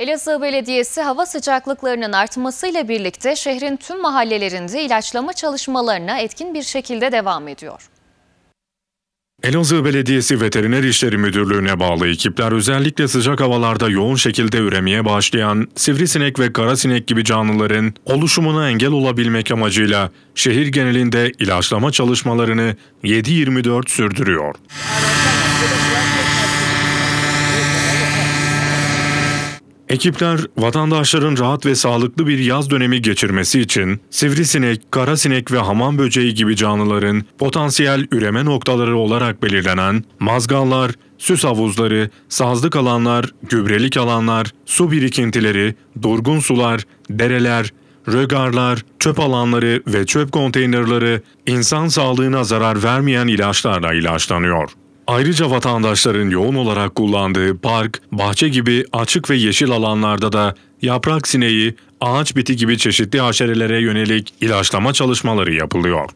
Elazığ Belediyesi hava sıcaklıklarının artmasıyla birlikte şehrin tüm mahallelerinde ilaçlama çalışmalarına etkin bir şekilde devam ediyor. Elazığ Belediyesi Veteriner İşleri Müdürlüğü'ne bağlı ekipler özellikle sıcak havalarda yoğun şekilde üremeye başlayan sivrisinek ve karasinek gibi canlıların oluşumuna engel olabilmek amacıyla şehir genelinde ilaçlama çalışmalarını 7-24 sürdürüyor. Ekipler vatandaşların rahat ve sağlıklı bir yaz dönemi geçirmesi için sivrisinek, karasinek ve hamam böceği gibi canlıların potansiyel üreme noktaları olarak belirlenen mazgallar, süs havuzları, sazlık alanlar, gübrelik alanlar, su birikintileri, durgun sular, dereler, rögarlar, çöp alanları ve çöp konteynerları insan sağlığına zarar vermeyen ilaçlarla ilaçlanıyor. Ayrıca vatandaşların yoğun olarak kullandığı park, bahçe gibi açık ve yeşil alanlarda da yaprak sineği, ağaç biti gibi çeşitli haşerelere yönelik ilaçlama çalışmaları yapılıyor.